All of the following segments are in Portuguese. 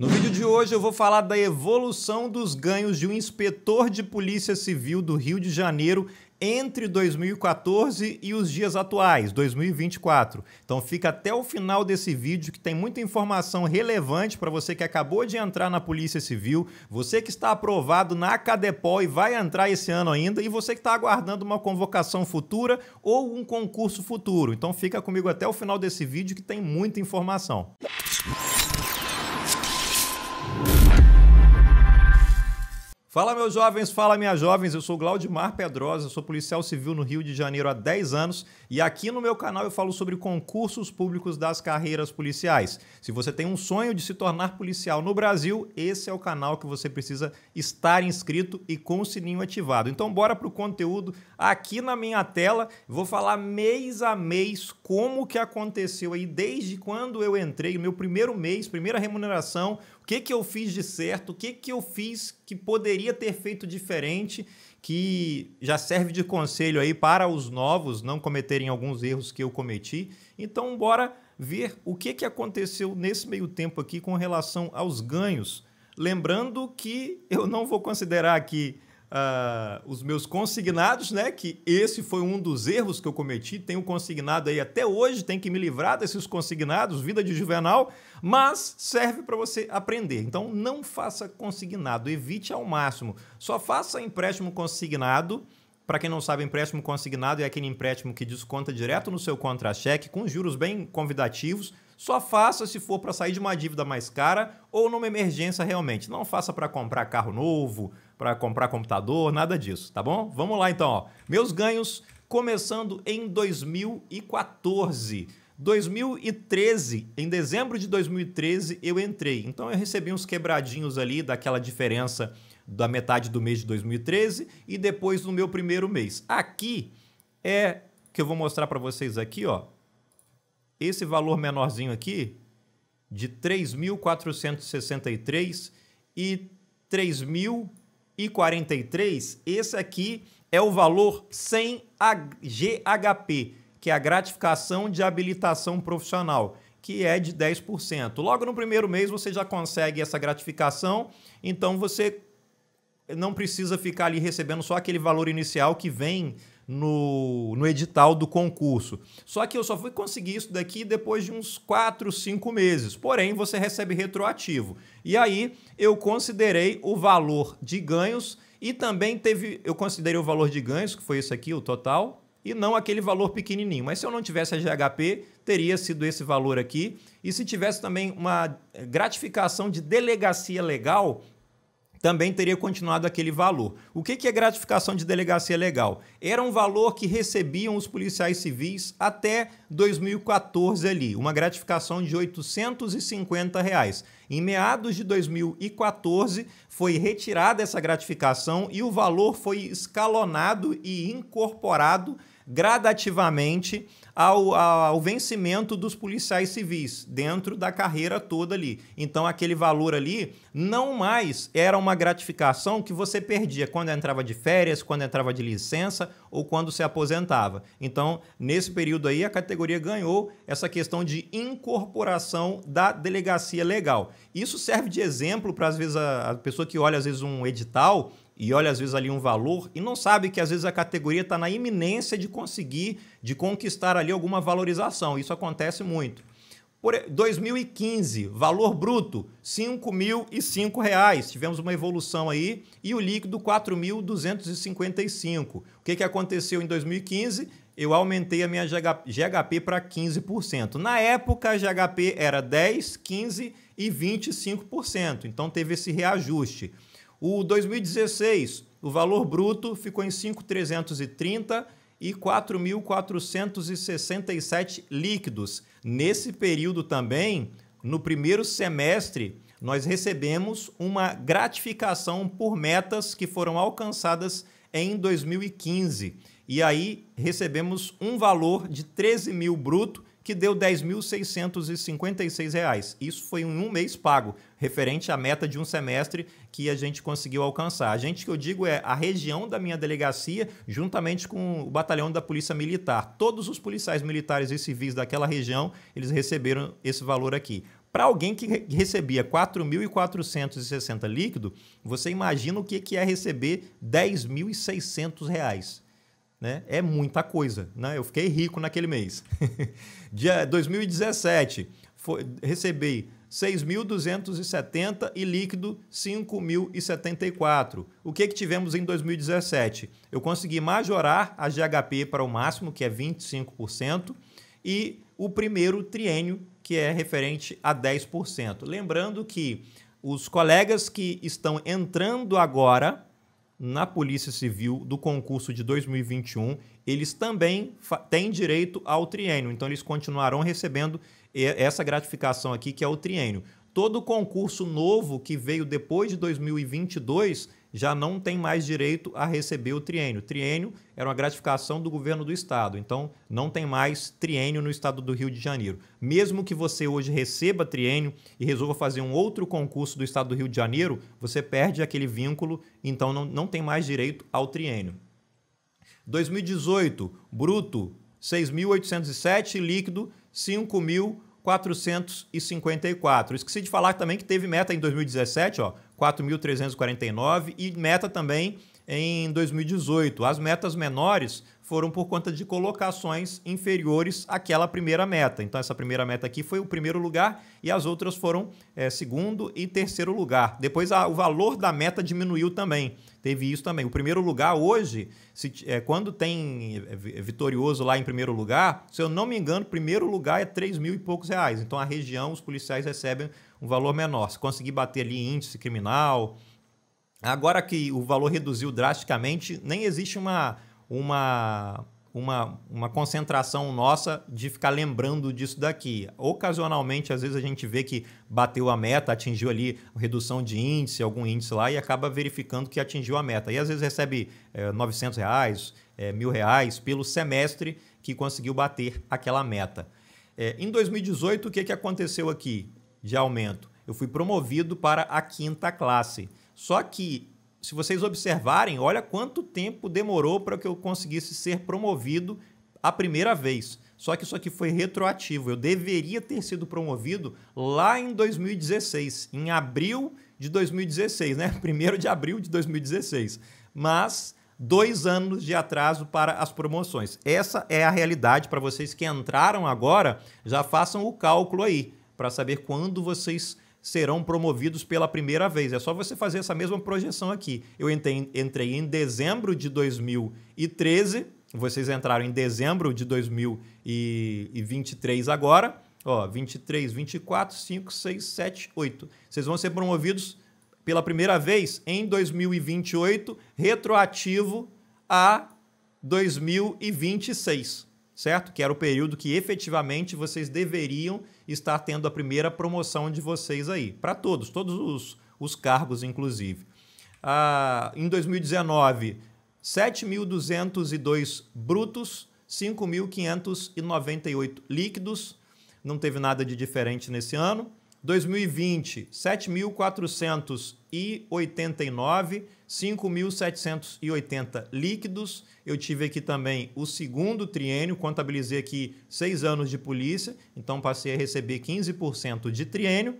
No vídeo de hoje eu vou falar da evolução dos ganhos de um inspetor de polícia civil do Rio de Janeiro entre 2014 e os dias atuais, 2024. Então fica até o final desse vídeo que tem muita informação relevante para você que acabou de entrar na Polícia Civil, você que está aprovado na Cadepol e vai entrar esse ano ainda, e você que está aguardando uma convocação futura ou um concurso futuro. Então fica comigo até o final desse vídeo que tem muita informação. Música Fala, meus jovens, fala, minhas jovens. Eu sou Glaudimar Pedrosa, sou policial civil no Rio de Janeiro há 10 anos e aqui no meu canal eu falo sobre concursos públicos das carreiras policiais. Se você tem um sonho de se tornar policial no Brasil, esse é o canal que você precisa estar inscrito e com o sininho ativado. Então, bora para o conteúdo aqui na minha tela. Vou falar mês a mês como que aconteceu aí, desde quando eu entrei, meu primeiro mês, primeira remuneração, que, que eu fiz de certo, o que, que eu fiz que poderia ter feito diferente, que já serve de conselho aí para os novos não cometerem alguns erros que eu cometi. Então, bora ver o que, que aconteceu nesse meio tempo aqui com relação aos ganhos. Lembrando que eu não vou considerar aqui uh, os meus consignados, né? Que esse foi um dos erros que eu cometi. Tenho consignado aí até hoje, tem que me livrar desses consignados, vida de juvenal, mas serve para você aprender. Então não faça consignado, evite ao máximo. Só faça empréstimo consignado. Para quem não sabe, empréstimo consignado é aquele empréstimo que desconta direto no seu contra-cheque com juros bem convidativos. Só faça se for para sair de uma dívida mais cara ou numa emergência realmente. Não faça para comprar carro novo, para comprar computador, nada disso, tá bom? Vamos lá então, ó. Meus ganhos começando em 2014. 2013, em dezembro de 2013 eu entrei. Então eu recebi uns quebradinhos ali daquela diferença da metade do mês de 2013 e depois no meu primeiro mês. Aqui é que eu vou mostrar para vocês aqui, ó. Esse valor menorzinho aqui de 3.463 e 3.000 e 43, esse aqui é o valor sem a GHP, que é a gratificação de habilitação profissional, que é de 10%. Logo no primeiro mês você já consegue essa gratificação, então você não precisa ficar ali recebendo só aquele valor inicial que vem no, no edital do concurso. Só que eu só fui conseguir isso daqui depois de uns 4, 5 meses. Porém, você recebe retroativo. E aí eu considerei o valor de ganhos e também teve. Eu considerei o valor de ganhos, que foi isso aqui, o total, e não aquele valor pequenininho. Mas se eu não tivesse a GHP, teria sido esse valor aqui. E se tivesse também uma eh, gratificação de delegacia legal, também teria continuado aquele valor. O que é gratificação de delegacia legal? Era um valor que recebiam os policiais civis até 2014 ali, uma gratificação de R$ 850. Reais. Em meados de 2014 foi retirada essa gratificação e o valor foi escalonado e incorporado gradativamente ao, ao vencimento dos policiais civis dentro da carreira toda ali. Então aquele valor ali não mais era uma gratificação que você perdia quando entrava de férias, quando entrava de licença ou quando se aposentava. Então, nesse período aí, a categoria ganhou essa questão de incorporação da delegacia legal. Isso serve de exemplo para, às vezes, a, a pessoa que olha, às vezes, um edital e olha às vezes ali um valor e não sabe que às vezes a categoria está na iminência de conseguir, de conquistar ali alguma valorização. Isso acontece muito. Por 2015, valor bruto R$ 5.005. Tivemos uma evolução aí e o líquido R$ 4.255. O que, que aconteceu em 2015? Eu aumentei a minha GHP para 15%. Na época, a GHP era 10, 15 e 25%. Então teve esse reajuste. O 2016, o valor bruto ficou em 5,330 e 4.467 líquidos. Nesse período também, no primeiro semestre, nós recebemos uma gratificação por metas que foram alcançadas em 2015. E aí recebemos um valor de 13 mil bruto, que deu R$ 10.656. Isso foi em um mês pago, referente à meta de um semestre que a gente conseguiu alcançar. A gente que eu digo é a região da minha delegacia, juntamente com o batalhão da Polícia Militar. Todos os policiais militares e civis daquela região, eles receberam esse valor aqui. Para alguém que recebia 4.460 líquido, você imagina o que é receber 10.600 reais. Né? É muita coisa. Né? Eu fiquei rico naquele mês. Dia 2017, foi, recebi 6.270 e líquido 5.074. O que, que tivemos em 2017? Eu consegui majorar a GHP para o máximo, que é 25%, e o primeiro triênio, que é referente a 10%. Lembrando que os colegas que estão entrando agora na Polícia Civil do concurso de 2021, eles também têm direito ao triênio. Então, eles continuarão recebendo essa gratificação aqui, que é o triênio. Todo concurso novo que veio depois de 2022 já não tem mais direito a receber o triênio. Triênio era uma gratificação do governo do estado, então não tem mais triênio no estado do Rio de Janeiro. Mesmo que você hoje receba triênio e resolva fazer um outro concurso do estado do Rio de Janeiro, você perde aquele vínculo, então não, não tem mais direito ao triênio. 2018, bruto 6.807, líquido 5.454. Esqueci de falar também que teve meta em 2017, ó, 4.349 e meta também em 2018. As metas menores foram por conta de colocações inferiores àquela primeira meta. Então, essa primeira meta aqui foi o primeiro lugar e as outras foram é, segundo e terceiro lugar. Depois, a, o valor da meta diminuiu também. Teve isso também. O primeiro lugar hoje, se, é, quando tem eh, vitorioso lá em primeiro lugar, se eu não me engano, primeiro lugar é 3 mil e poucos reais. Então, a região, os policiais recebem um valor menor. Se conseguir bater ali índice criminal. Agora que o valor reduziu drasticamente, nem existe uma uma, uma, uma concentração nossa de ficar lembrando disso daqui. Ocasionalmente, às vezes, a gente vê que bateu a meta, atingiu ali redução de índice, algum índice lá, e acaba verificando que atingiu a meta. E às vezes recebe é, eh, 900 reais, é, mil reais pelo semestre que conseguiu bater aquela meta. É, em 2018, o que, que aconteceu aqui de aumento? Eu fui promovido para a quinta classe. Só que se vocês observarem, olha quanto tempo demorou para que eu conseguisse ser promovido a primeira vez. Só que isso aqui foi retroativo. Eu deveria ter sido promovido lá em 2016, em abril de 2016, né? Primeiro de abril de 2016. Mas dois anos de atraso para as promoções. Essa é a realidade para vocês que entraram agora. Já façam o cálculo aí para saber quando vocês serão promovidos pela primeira vez. É só você fazer essa mesma projeção aqui. Eu entrei em dezembro de 2013, vocês entraram em dezembro de 2023 agora. Ó, 23, 24, 5, 6, 7, 8. Vocês vão ser promovidos pela primeira vez em 2028, retroativo a 2026 certo? Que era o período que efetivamente vocês deveriam estar tendo a primeira promoção de vocês aí, para todos, todos os, os cargos, inclusive. Ah, em 2019, 7.202 brutos, 5.598 líquidos, não teve nada de diferente nesse ano. 2020, 7.489, 5.780 líquidos. Eu tive aqui também o segundo triênio, contabilizei aqui seis anos de polícia, então passei a receber 15% de triênio.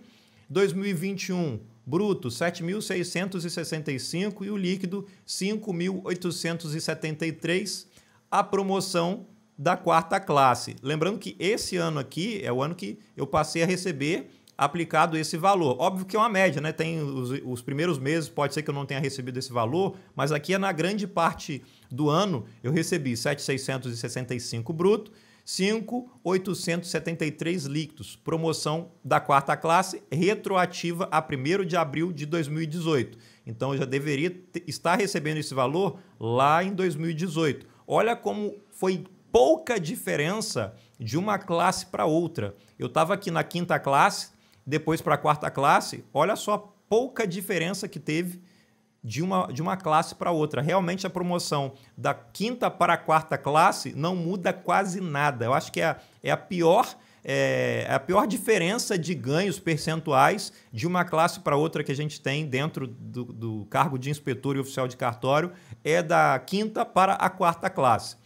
2021, bruto 7.665 e o líquido 5.873. A promoção da quarta classe. Lembrando que esse ano aqui é o ano que eu passei a receber aplicado esse valor. Óbvio que é uma média, né? Tem os, os, primeiros meses, pode ser que eu não tenha recebido esse valor, mas aqui é na grande parte do ano eu recebi 7.665 bruto, 5.873 líquidos. Promoção da quarta classe retroativa a 1 de abril de 2018. Então eu já deveria estar recebendo esse valor lá em 2018. Olha como foi pouca diferença de uma classe para outra. Eu estava aqui na quinta classe, depois para a quarta classe, olha só a pouca diferença que teve de uma, de uma classe para outra. Realmente a promoção da quinta para a quarta classe não muda quase nada. Eu acho que é, a, é a pior. É, é a pior diferença de ganhos percentuais de uma classe para outra que a gente tem dentro do, do cargo de inspetor e oficial de cartório é da quinta para a quarta classe.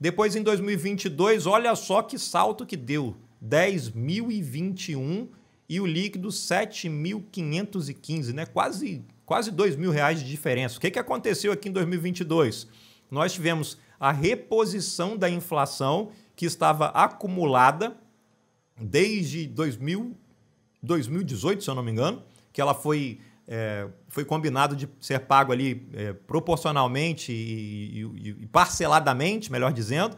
Depois, em 2022, olha só que salto que deu: 10.021 e o líquido 7.515, né? quase, quase dois mil reais de diferença. O que, que aconteceu aqui em 2022? Nós tivemos a reposição da inflação que estava acumulada desde 2000, 2018, se eu não me engano, que ela foi, é, foi combinado de ser pago ali é, proporcionalmente e, e, e parceladamente, melhor dizendo,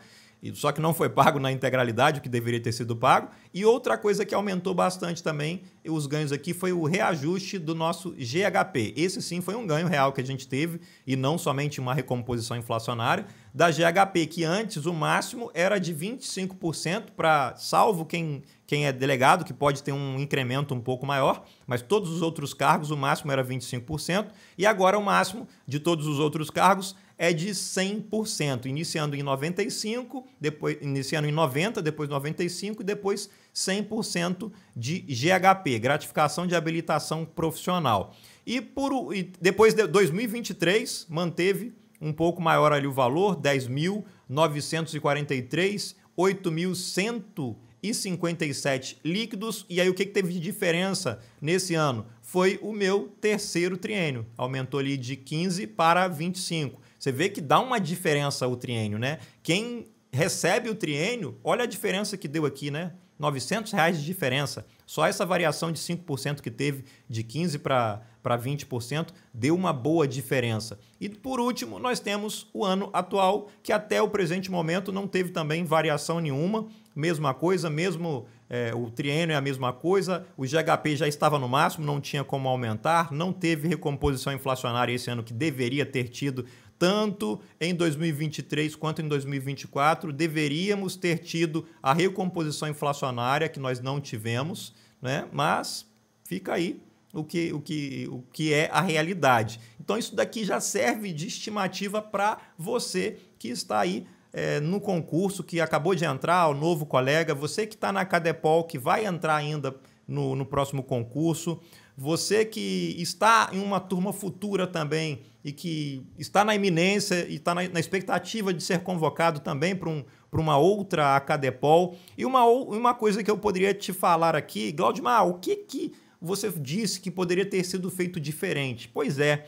só que não foi pago na integralidade, o que deveria ter sido pago. E outra coisa que aumentou bastante também os ganhos aqui foi o reajuste do nosso GHP. Esse sim foi um ganho real que a gente teve e não somente uma recomposição inflacionária da GHP, que antes o máximo era de 25% para salvo quem quem é delegado, que pode ter um incremento um pouco maior, mas todos os outros cargos o máximo era 25%, e agora o máximo de todos os outros cargos é de 100%, iniciando em 95, depois iniciando em 90, depois 95 e depois 100% de GHP, gratificação de habilitação profissional. E por e depois de 2023 manteve um pouco maior ali o valor, 10.943, 8.157 líquidos. E aí o que, que teve de diferença nesse ano? Foi o meu terceiro triênio, aumentou ali de 15 para 25. Você vê que dá uma diferença o triênio, né? Quem recebe o triênio, olha a diferença que deu aqui, né? 900 reais de diferença. Só essa variação de 5% que teve de 15 para 20% deu uma boa diferença. E por último, nós temos o ano atual, que até o presente momento não teve também variação nenhuma. Mesma coisa, mesmo é, o triênio é a mesma coisa, o GHP já estava no máximo, não tinha como aumentar, não teve recomposição inflacionária esse ano que deveria ter tido tanto em 2023 quanto em 2024, deveríamos ter tido a recomposição inflacionária que nós não tivemos, né? mas fica aí o que, o, que, o que é a realidade. Então, isso daqui já serve de estimativa para você que está aí é, no concurso, que acabou de entrar, o novo colega, você que está na Cadepol, que vai entrar ainda no, no próximo concurso, você que está em uma turma futura também e que está na iminência e está na, na expectativa de ser convocado também para um, uma outra Acadepol. E uma, uma coisa que eu poderia te falar aqui, Glaudimar, o que, que você disse que poderia ter sido feito diferente? Pois é,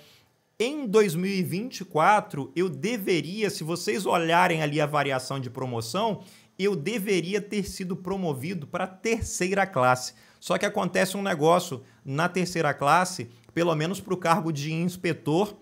em 2024 eu deveria, se vocês olharem ali a variação de promoção, eu deveria ter sido promovido para terceira classe. Só que acontece um negócio na terceira classe, pelo menos para o cargo de inspetor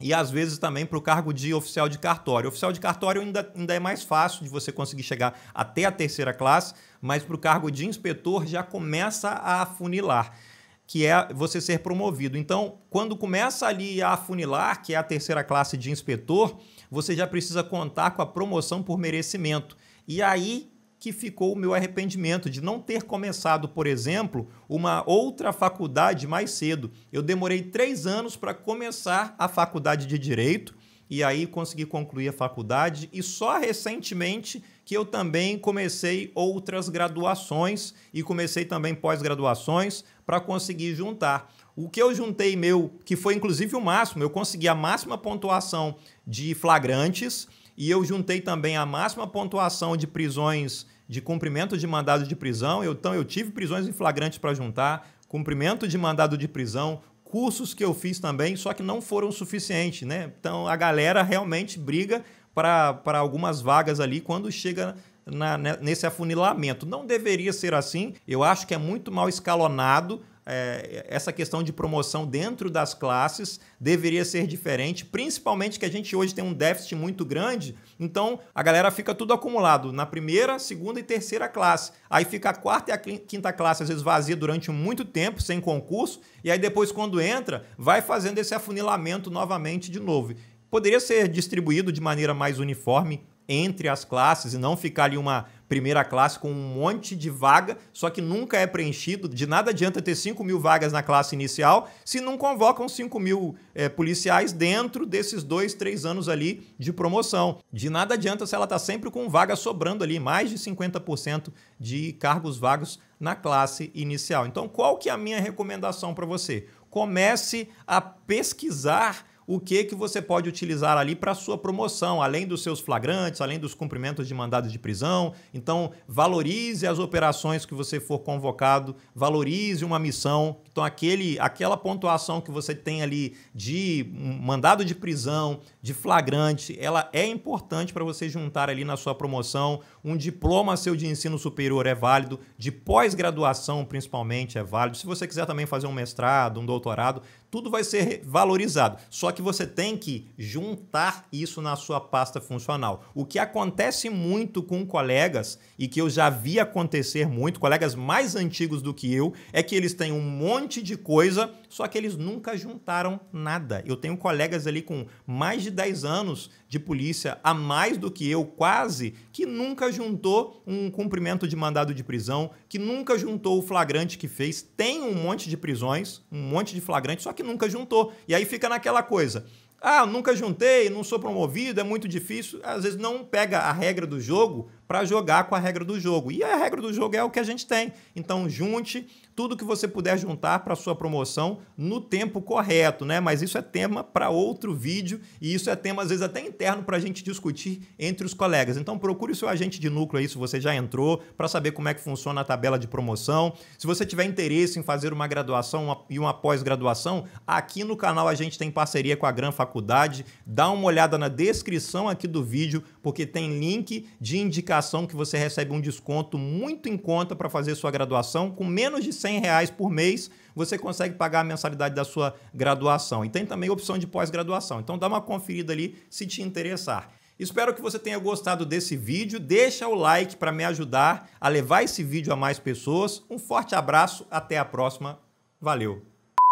e às vezes também para o cargo de oficial de cartório. oficial de cartório ainda, ainda é mais fácil de você conseguir chegar até a terceira classe, mas para o cargo de inspetor já começa a afunilar que é você ser promovido. Então, quando começa ali a afunilar, que é a terceira classe de inspetor, você já precisa contar com a promoção por merecimento. E aí que ficou o meu arrependimento de não ter começado, por exemplo, uma outra faculdade mais cedo. Eu demorei três anos para começar a faculdade de Direito e aí consegui concluir a faculdade e só recentemente que eu também comecei outras graduações e comecei também pós-graduações para conseguir juntar. O que eu juntei meu, que foi inclusive o máximo, eu consegui a máxima pontuação de flagrantes, e eu juntei também a máxima pontuação de prisões de cumprimento de mandado de prisão. Eu, então, eu tive prisões em flagrante para juntar, cumprimento de mandado de prisão, cursos que eu fiz também, só que não foram suficientes, né? Então, a galera realmente briga para algumas vagas ali quando chega na, né, nesse afunilamento. Não deveria ser assim, eu acho que é muito mal escalonado é, essa questão de promoção dentro das classes deveria ser diferente, principalmente que a gente hoje tem um déficit muito grande, então a galera fica tudo acumulado na primeira, segunda e terceira classe. Aí fica a quarta e a quinta classe, às vezes vazia durante muito tempo, sem concurso, e aí depois, quando entra, vai fazendo esse afunilamento novamente de novo. Poderia ser distribuído de maneira mais uniforme entre as classes e não ficar ali uma primeira classe com um monte de vaga, só que nunca é preenchido. De nada adianta ter 5 mil vagas na classe inicial se não convocam 5 mil é, policiais dentro desses dois, três anos ali de promoção. De nada adianta se ela está sempre com vaga sobrando ali, mais de 50% de cargos vagos na classe inicial. Então, qual que é a minha recomendação para você? Comece a pesquisar o que que você pode utilizar ali para sua promoção, além dos seus flagrantes, além dos cumprimentos de mandados de prisão. Então, valorize as operações que você for convocado, valorize uma missão. Então, aquele, aquela pontuação que você tem ali de mandado de prisão, de flagrante, ela é importante para você juntar ali na sua promoção. Um diploma seu de ensino superior é válido, de pós-graduação principalmente é válido. Se você quiser também fazer um mestrado, um doutorado, tudo vai ser valorizado. Só que você tem que juntar isso na sua pasta funcional. O que acontece muito com colegas e que eu já vi acontecer muito, colegas mais antigos do que eu, é que eles têm um monte de coisa, só que eles nunca juntaram nada. Eu tenho colegas ali com mais de 10 anos de polícia a mais do que eu, quase, que nunca juntou um cumprimento de mandado de prisão, que nunca juntou o flagrante que fez. Tem um monte de prisões, um monte de flagrante, só que nunca juntou. E aí fica naquela coisa. Ah, nunca juntei, não sou promovido, é muito difícil. Às vezes não pega a regra do jogo para jogar com a regra do jogo. E a regra do jogo é o que a gente tem. Então junte tudo que você puder juntar para sua promoção no tempo correto, né? Mas isso é tema para outro vídeo e isso é tema às vezes até interno para a gente discutir entre os colegas. Então procure o seu agente de núcleo aí se você já entrou para saber como é que funciona a tabela de promoção. Se você tiver interesse em fazer uma graduação e uma pós-graduação, aqui no canal a gente tem parceria com a Gran Faculdade. Dá uma olhada na descrição aqui do vídeo porque tem link de indicação que você recebe um desconto muito em conta para fazer sua graduação com menos de 100 reais por mês, você consegue pagar a mensalidade da sua graduação. E tem também opção de pós-graduação. Então dá uma conferida ali se te interessar. Espero que você tenha gostado desse vídeo. Deixa o like para me ajudar a levar esse vídeo a mais pessoas. Um forte abraço, até a próxima. Valeu!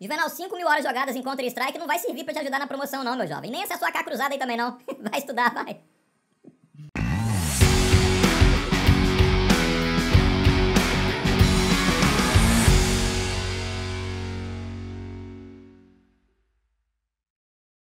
Juvenal, 5 mil horas jogadas em Counter-Strike não vai servir para te ajudar na promoção não, meu jovem. Nem essa sua cá cruzada aí também não. Vai estudar, vai.